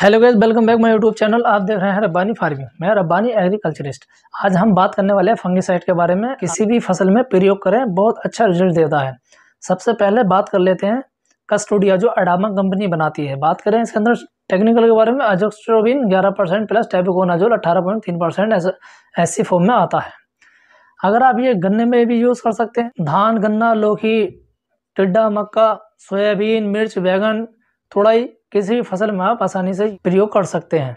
hello guys welcome back my YouTube channel आप देख रहे हैं रब्बानी फार्मिंग मैं रब्बानी एग्रीकल्चरिस्ट आज हम बात करने वाले हैं फंगिसाइड के बारे में किसी भी फसल में प्रयोग करें बहुत अच्छा रिजल्ट देता है सबसे पहले बात कर लेते हैं कस्टोडिया जो अडामा कंपनी बनाती है बात करें इसके अंदर टेक्निकल के बारे में अजोक्स्ट्रोबिन ग्यारह परसेंट प्लस टेबिकोनाजोल अट्ठारह पॉइंट तीन परसेंट ऐसी फॉर्म में आता है अगर आप ये गन्ने में भी यूज़ कर सकते हैं धान गन्ना लोखी टिड्डा मक्का सोयाबीन मिर्च बैगन थोड़ा ही किसी भी फसल में आप आसानी से प्रयोग कर सकते हैं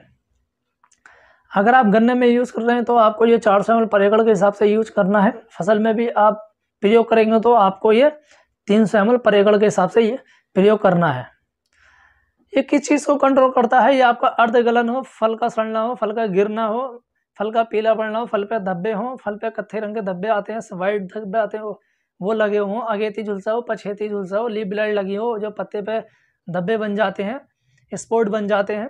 अगर आप गन्ने में यूज़ कर रहे हैं तो आपको ये चार सौ एम पर एकड़ के हिसाब से यूज करना है फसल में भी आप प्रयोग करेंगे तो आपको ये तीन सौ एम पर एकड़ के हिसाब से ये प्रयोग करना है ये किस चीज़ को कंट्रोल करता है ये आपका अर्ध गलन हो फल का सड़ना हो फल का गिरना हो फल का पीला पड़ना हो फल पे धब्बे हों फल पे कत्थे रंग के धब्बे आते हैं वाइट धब्बे आते हैं वो लगे हों अगेती झुलसा हो पछेती झुलसा हो लीप ब्लड लगी हो जो पत्ते पे धब्बे बन जाते हैं स्पोर्ट बन जाते हैं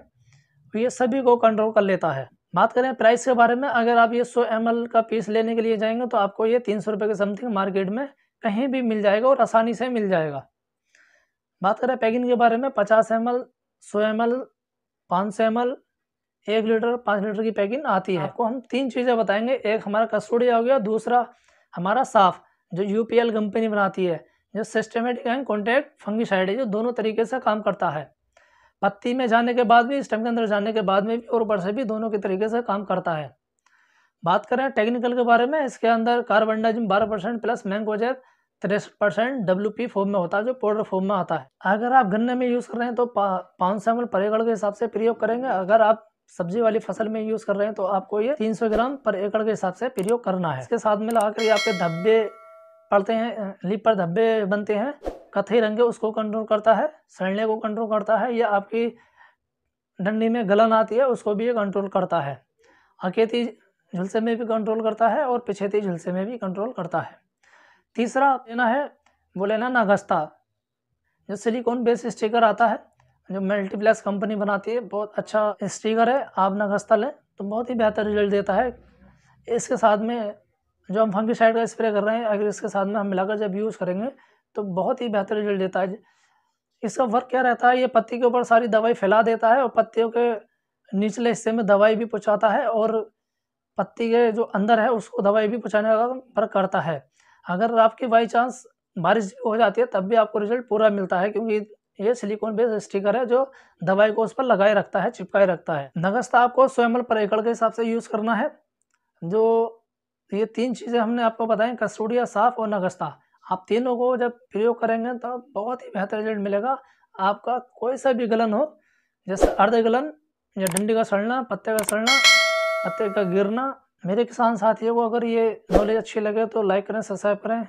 तो ये सभी को कंट्रोल कर लेता है बात करें प्राइस के बारे में अगर आप ये सौ एम का पीस लेने के लिए जाएंगे तो आपको ये तीन सौ रुपये के समथिंग मार्केट में कहीं भी मिल जाएगा और आसानी से मिल जाएगा बात करें पैकिंग के बारे में पचास एम एल सौ एम एल पाँच सौ एम एल एक लीटर पाँच लीटर की पैकिंग आती है आपको हम तीन चीज़ें बताएंगे एक हमारा कस्टोडी हो गया दूसरा हमारा साफ जो यू कंपनी बनाती है जो सिस्टमेटिक एंड कॉन्टैक्ट फंगिसाइड है जो दोनों तरीके से काम करता है पत्ती में जाने के बाद भी स्टेम के अंदर जाने के बाद में भी और ऊपर से भी दोनों के तरीके से काम करता है बात करें टेक्निकल के बारे में इसके अंदर कार्बन डाइजिम बारह परसेंट प्लस मैंगोजेब तिरसठ परसेंट डब्ल्यू पी फॉर्म में होता है जो पाउडर फॉर्म में आता है अगर आप गन्ने में यूज़ कर रहे हैं तो पाँच सौ एम पर एकड़ के हिसाब से प्रयोग करेंगे अगर आप सब्जी वाली फसल में यूज़ कर रहे हैं तो आपको ये 300 ग्राम पर एकड़ के हिसाब से प्रयोग करना है इसके साथ में लगा कर ये आपके धब्बे पड़ते हैं लीप पर धब्बे बनते हैं कथई रंग उसको कंट्रोल करता है सड़ने को कंट्रोल करता है या आपकी डंडी में गलन आती है उसको भी ये कंट्रोल करता है अकेती झुलसे में भी कंट्रोल करता है और पिछेती झुलसे में भी कंट्रोल करता है तीसरा लेना है वो लेना नागस्ता जो सिलिकॉन बेस स्टिकर आता है जो मल्टीप्लेक्स कंपनी बनाती है बहुत अच्छा स्टिकर है आप नागस्ता लें तो बहुत ही बेहतर रिजल्ट देता है इसके साथ में जो हम फंकी साइड का स्प्रे कर रहे हैं अगर इसके साथ में हम मिलाकर जब यूज़ करेंगे तो बहुत ही बेहतर रिजल्ट देता है इसका वर्क क्या रहता है ये पत्ती के ऊपर सारी दवाई फैला देता है और पत्तियों के निचले हिस्से में दवाई भी पहुँचाता है और पत्ती के जो अंदर है उसको दवाई भी पहुँचाने का वर्क करता है अगर आपकी बाई चांस बारिश हो जाती है तब भी आपको रिजल्ट पूरा मिलता है क्योंकि ये सिलिकॉन बेस्ड स्टिकर है जो दवाई को उस पर लगाए रखता है चिपकाए रखता है नगस्ता आपको स्वयं पर एकड़ के हिसाब से यूज़ करना है जो ये तीन चीज़ें हमने आपको बताएं कस्तूरिया साफ और नगस्ता आप तीनों को जब प्रयोग करेंगे तो बहुत ही बेहतर रिजल्ट मिलेगा आपका कोई सा भी गलन हो जैसे अर्ध गलन या डंडी का सड़ना पत्ते का सड़ना पत्ते का गिरना मेरे किसान साथियों को अगर ये नॉलेज अच्छी लगे तो लाइक करें सब्सक्राइब करें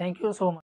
थैंक यू सो मच